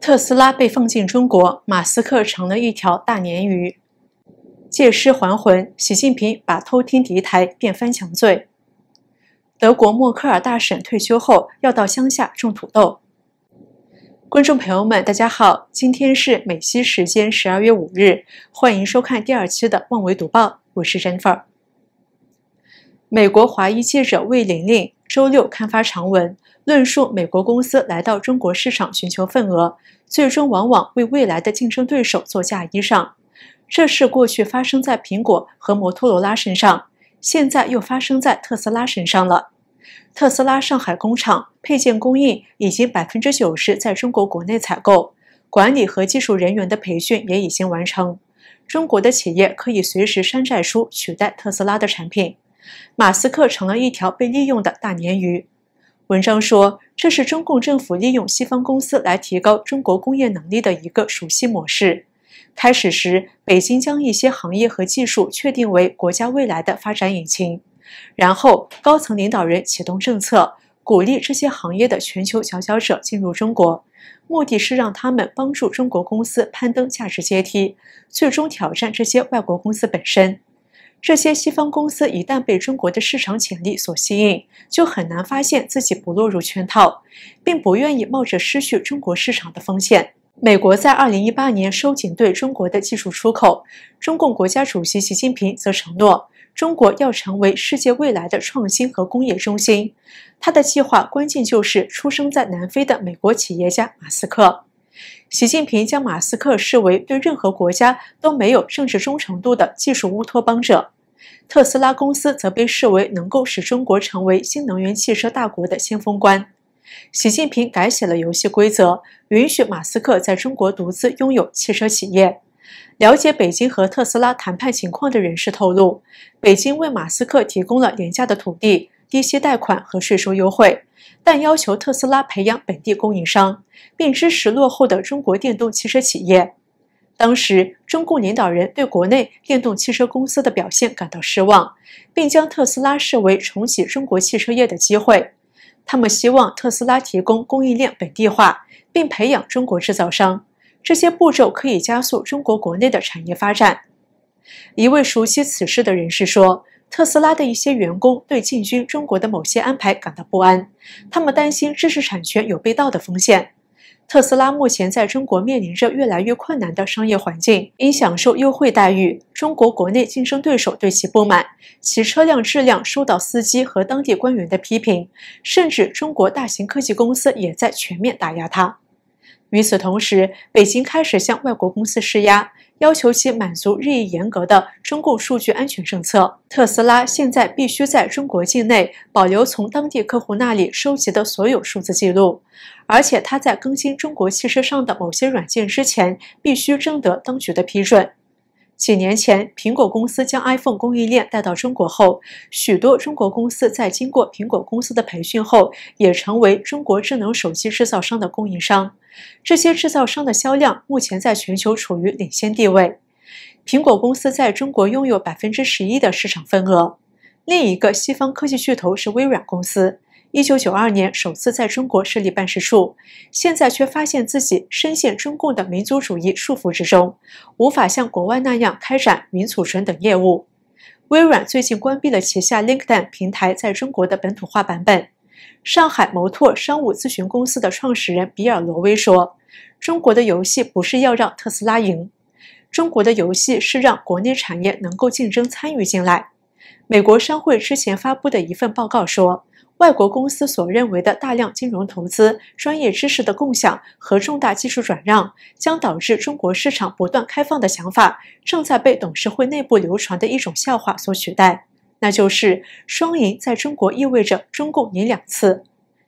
特斯拉被放进中国，马斯克成了一条大鲶鱼。借尸还魂，习近平把偷听敌台变翻墙罪。德国默克尔大婶退休后要到乡下种土豆。观众朋友们，大家好，今天是美西时间十二月五日，欢迎收看第二期的《妄维读报》，我是 Jennifer。美国华裔记者魏玲玲周六刊发长文，论述美国公司来到中国市场寻求份额，最终往往为未来的竞争对手做嫁衣裳。这是过去发生在苹果和摩托罗拉身上，现在又发生在特斯拉身上了。特斯拉上海工厂配件供应已经百分之九十在中国国内采购，管理和技术人员的培训也已经完成。中国的企业可以随时山寨出取代特斯拉的产品。马斯克成了一条被利用的大鲶鱼。文章说，这是中共政府利用西方公司来提高中国工业能力的一个熟悉模式。开始时，北京将一些行业和技术确定为国家未来的发展引擎。然后，高层领导人启动政策，鼓励这些行业的全球佼佼者进入中国，目的是让他们帮助中国公司攀登价值阶梯，最终挑战这些外国公司本身。这些西方公司一旦被中国的市场潜力所吸引，就很难发现自己不落入圈套，并不愿意冒着失去中国市场的风险。美国在2018年收紧对中国的技术出口，中共国家主席习近平则承诺。中国要成为世界未来的创新和工业中心，他的计划关键就是出生在南非的美国企业家马斯克。习近平将马斯克视为对任何国家都没有政治忠诚度的技术乌托邦者，特斯拉公司则被视为能够使中国成为新能源汽车大国的先锋官。习近平改写了游戏规则，允许马斯克在中国独自拥有汽车企业。了解北京和特斯拉谈判情况的人士透露，北京为马斯克提供了廉价的土地、低息贷款和税收优惠，但要求特斯拉培养本地供应商，并支持落后的中国电动汽车企业。当时，中共领导人对国内电动汽车公司的表现感到失望，并将特斯拉视为重启中国汽车业的机会。他们希望特斯拉提供供应链本地化，并培养中国制造商。这些步骤可以加速中国国内的产业发展。一位熟悉此事的人士说：“特斯拉的一些员工对进军中国的某些安排感到不安，他们担心知识产权有被盗的风险。特斯拉目前在中国面临着越来越困难的商业环境，因享受优惠待遇，中国国内竞争对手对其不满，其车辆质量受到司机和当地官员的批评，甚至中国大型科技公司也在全面打压它。”与此同时，北京开始向外国公司施压，要求其满足日益严格的中共数据安全政策。特斯拉现在必须在中国境内保留从当地客户那里收集的所有数字记录，而且它在更新中国汽车上的某些软件之前，必须征得当局的批准。几年前，苹果公司将 iPhone 供应链带到中国后，许多中国公司在经过苹果公司的培训后，也成为中国智能手机制造商的供应商。这些制造商的销量目前在全球处于领先地位。苹果公司在中国拥有百分之十一的市场份额。另一个西方科技巨头是微软公司。一九九二年首次在中国设立办事处，现在却发现自己深陷中共的民族主义束缚之中，无法像国外那样开展云储存等业务。微软最近关闭了旗下 LinkedIn 平台在中国的本土化版本。上海摩拓商务咨询公司的创始人比尔·罗威说：“中国的游戏不是要让特斯拉赢，中国的游戏是让国内产业能够竞争参与进来。”美国商会之前发布的一份报告说。外国公司所认为的大量金融投资、专业知识的共享和重大技术转让，将导致中国市场不断开放的想法，正在被董事会内部流传的一种笑话所取代。那就是“双赢”在中国意味着中共赢两次。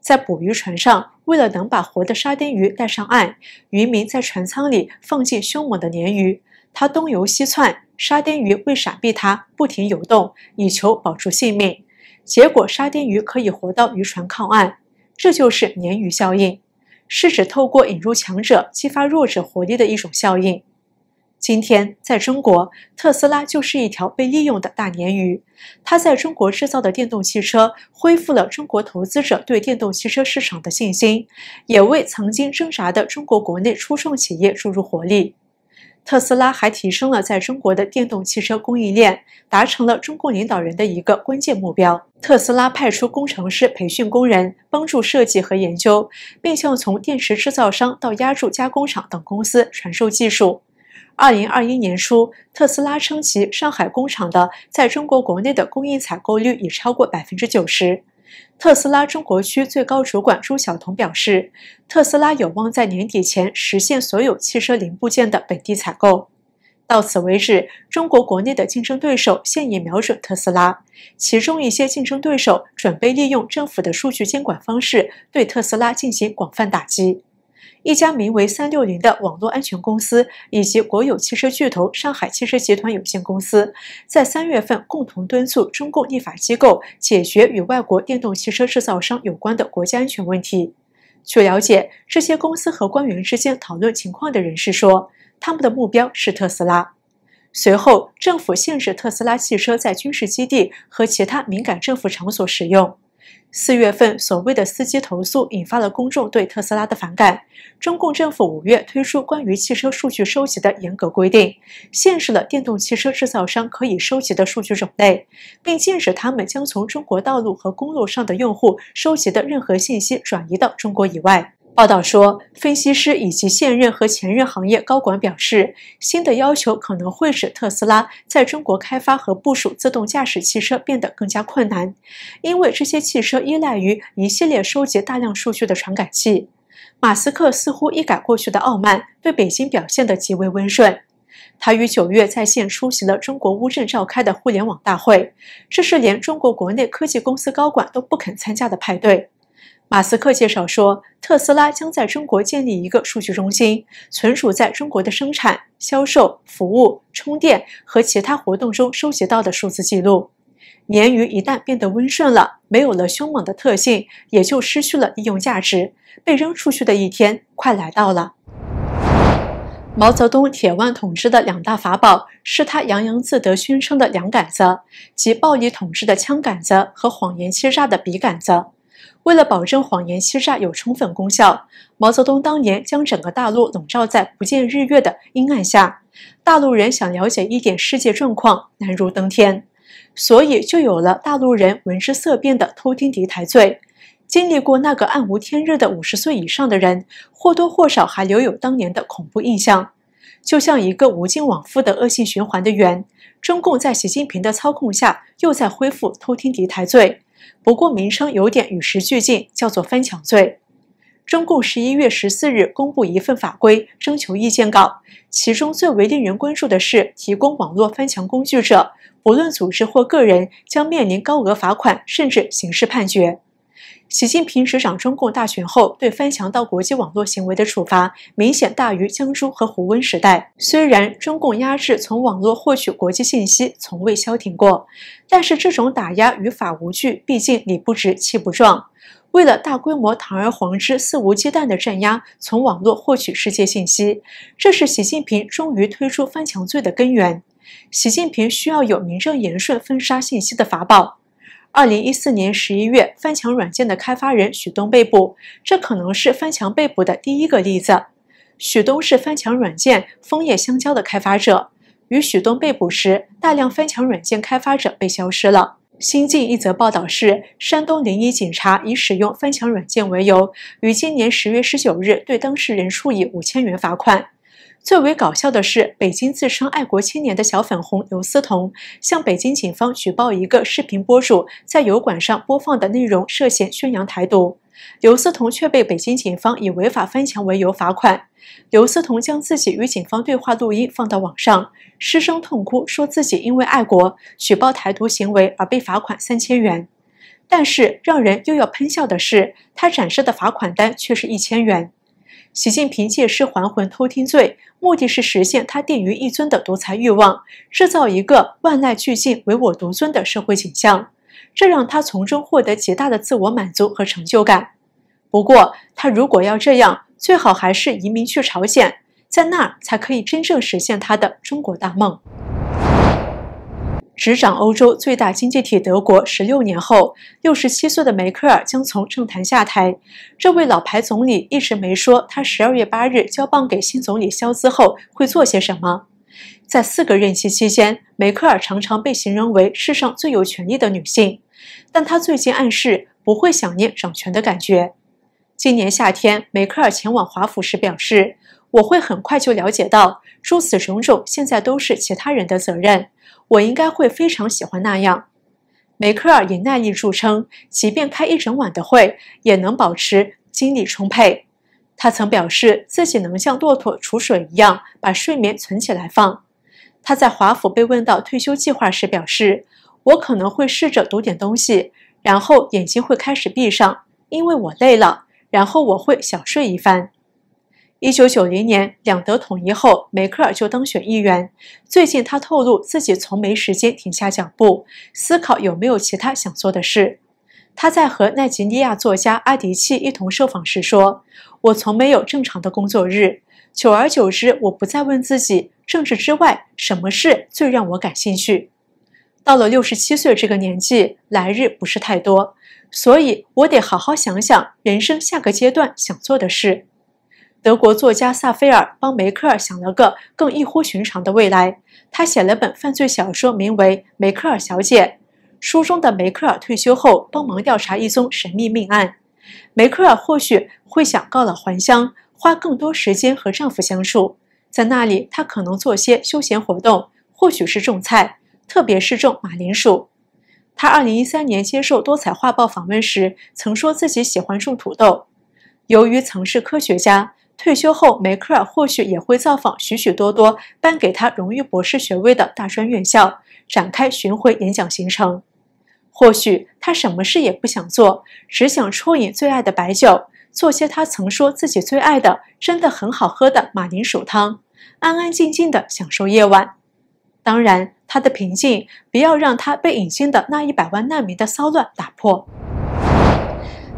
在捕鱼船上，为了能把活的沙丁鱼带上岸，渔民在船舱里放进凶猛的鲶鱼，它东游西窜，沙丁鱼为闪避它不停游动，以求保住性命。结果，沙丁鱼可以活到渔船靠岸，这就是鲶鱼效应，是指透过引入强者，激发弱者活力的一种效应。今天，在中国，特斯拉就是一条被利用的大鲶鱼，它在中国制造的电动汽车恢复了中国投资者对电动汽车市场的信心，也为曾经挣扎的中国国内初创企业注入活力。特斯拉还提升了在中国的电动汽车供应链，达成了中共领导人的一个关键目标。特斯拉派出工程师培训工人，帮助设计和研究，并向从电池制造商到压铸加工厂等公司传授技术。二零二一年初，特斯拉称其上海工厂的在中国国内的供应采购率已超过百分之九十。特斯拉中国区最高主管朱晓彤表示，特斯拉有望在年底前实现所有汽车零部件的本地采购。到此为止，中国国内的竞争对手现已瞄准特斯拉，其中一些竞争对手准备利用政府的数据监管方式对特斯拉进行广泛打击。一家名为“三六零”的网络安全公司以及国有汽车巨头上海汽车集团有限公司，在三月份共同敦促中共立法机构解决与外国电动汽车制造商有关的国家安全问题。据了解，这些公司和官员之间讨论情况的人士说，他们的目标是特斯拉。随后，政府限制特斯拉汽车在军事基地和其他敏感政府场所使用。四月份，所谓的司机投诉引发了公众对特斯拉的反感。中共政府五月推出关于汽车数据收集的严格规定，限制了电动汽车制造商可以收集的数据种类，并禁止他们将从中国道路和公路上的用户收集的任何信息转移到中国以外。报道说，分析师以及现任和前任行业高管表示，新的要求可能会使特斯拉在中国开发和部署自动驾驶汽车变得更加困难，因为这些汽车依赖于一系列收集大量数据的传感器。马斯克似乎一改过去的傲慢，对北京表现得极为温顺。他于九月在线出席了中国乌镇召开的互联网大会，这是连中国国内科技公司高管都不肯参加的派对。马斯克介绍说，特斯拉将在中国建立一个数据中心，存储在中国的生产、销售、服务、充电和其他活动中收集到的数字记录。鲶鱼一旦变得温顺了，没有了凶猛的特性，也就失去了利用价值，被扔出去的一天快来到了。毛泽东铁腕统治的两大法宝是他洋洋自得宣称的两杆子，即暴力统治的枪杆子和谎言欺诈的笔杆子。为了保证谎言欺诈有充分功效，毛泽东当年将整个大陆笼罩在不见日月的阴暗下，大陆人想了解一点世界状况难如登天，所以就有了大陆人闻之色变的偷听敌台罪。经历过那个暗无天日的五十岁以上的人，或多或少还留有当年的恐怖印象，就像一个无尽往复的恶性循环的圆。中共在习近平的操控下，又在恢复偷听敌台罪。不过名称有点与时俱进，叫做“翻墙罪”。中共十一月十四日公布一份法规征求意见稿，其中最为令人关注的是，提供网络翻墙工具者，不论组织或个人，将面临高额罚款甚至刑事判决。习近平执掌中共大权后，对翻墙到国际网络行为的处罚明显大于江朱和胡温时代。虽然中共压制从网络获取国际信息从未消停过，但是这种打压于法无据，毕竟理不直气不壮。为了大规模、堂而皇之、肆无忌惮的镇压从网络获取世界信息，这是习近平终于推出“翻墙罪”的根源。习近平需要有名正言顺封杀信息的法宝。二零一四年十一月。翻墙软件的开发人许东被捕，这可能是翻墙被捕的第一个例子。许东是翻墙软件“枫叶香蕉”的开发者。与许东被捕时，大量翻墙软件开发者被消失了。新近一则报道是，山东临沂警察以使用翻墙软件为由，于今年十月十九日对当事人处以五千元罚款。最为搞笑的是，北京自称爱国青年的小粉红刘思彤向北京警方举报一个视频博主在油管上播放的内容涉嫌宣扬台独，刘思彤却被北京警方以违法翻墙为由罚款。刘思彤将自己与警方对话录音放到网上，失声痛哭，说自己因为爱国举报台独行为而被罚款三千元。但是让人又要喷笑的是，他展示的罚款单却是一千元。习近平借尸还魂、偷听罪，目的是实现他定于一尊的独裁欲望，制造一个万籁俱静、唯我独尊的社会景象，这让他从中获得极大的自我满足和成就感。不过，他如果要这样，最好还是移民去朝鲜，在那儿才可以真正实现他的中国大梦。执掌欧洲最大经济体德国十六年后，六十七岁的梅克尔将从政坛下台。这位老牌总理一直没说，他十二月八日交棒给新总理肖兹后会做些什么。在四个任期期间，梅克尔常常被形容为世上最有权力的女性，但她最近暗示不会想念掌权的感觉。今年夏天，梅克尔前往华府时表示。我会很快就了解到诸此种种，现在都是其他人的责任。我应该会非常喜欢那样。梅克尔以耐力著称，即便开一整晚的会，也能保持精力充沛。他曾表示自己能像骆驼储水一样，把睡眠存起来放。他在华府被问到退休计划时表示：“我可能会试着读点东西，然后眼睛会开始闭上，因为我累了，然后我会小睡一番。”一九九零年，两德统一后，梅克尔就当选议员。最近，他透露自己从没时间停下脚步，思考有没有其他想做的事。他在和奈及利亚作家阿迪契一同受访时说：“我从没有正常的工作日，久而久之，我不再问自己，政治之外，什么事最让我感兴趣。到了六十七岁这个年纪，来日不是太多，所以我得好好想想人生下个阶段想做的事。”德国作家萨菲尔帮梅克尔想了个更异乎寻常的未来。他写了本犯罪小说，名为《梅克尔小姐》。书中的梅克尔退休后，帮忙调查一宗神秘命案。梅克尔或许会想告老还乡，花更多时间和丈夫相处。在那里，她可能做些休闲活动，或许是种菜，特别是种马铃薯。她二零一三年接受《多彩画报》访问时曾说自己喜欢种土豆。由于曾是科学家。退休后，梅克尔或许也会造访许许多多颁给他荣誉博士学位的大专院校，展开巡回演讲行程。或许他什么事也不想做，只想啜饮最爱的白酒，做些他曾说自己最爱的、真的很好喝的马铃薯汤，安安静静的享受夜晚。当然，他的平静不要让他被引进的那一百万难民的骚乱打破。